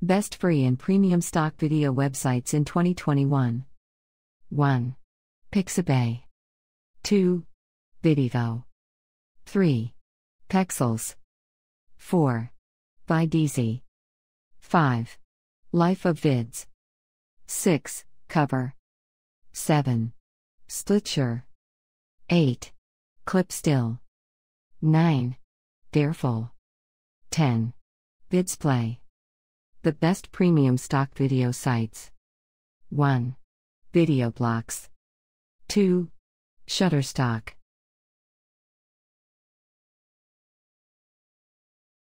Best free and premium stock video websites in 2021. 1. Pixabay. 2. Vidivo. 3. Pexels. 4. Videezy. 5. Life of Vids. 6. Cover. 7. Splitsure. 8. Clipstill; 9. Dareful. 10. Vidsplay. The best premium stock video sites 1. Videoblocks 2. Shutterstock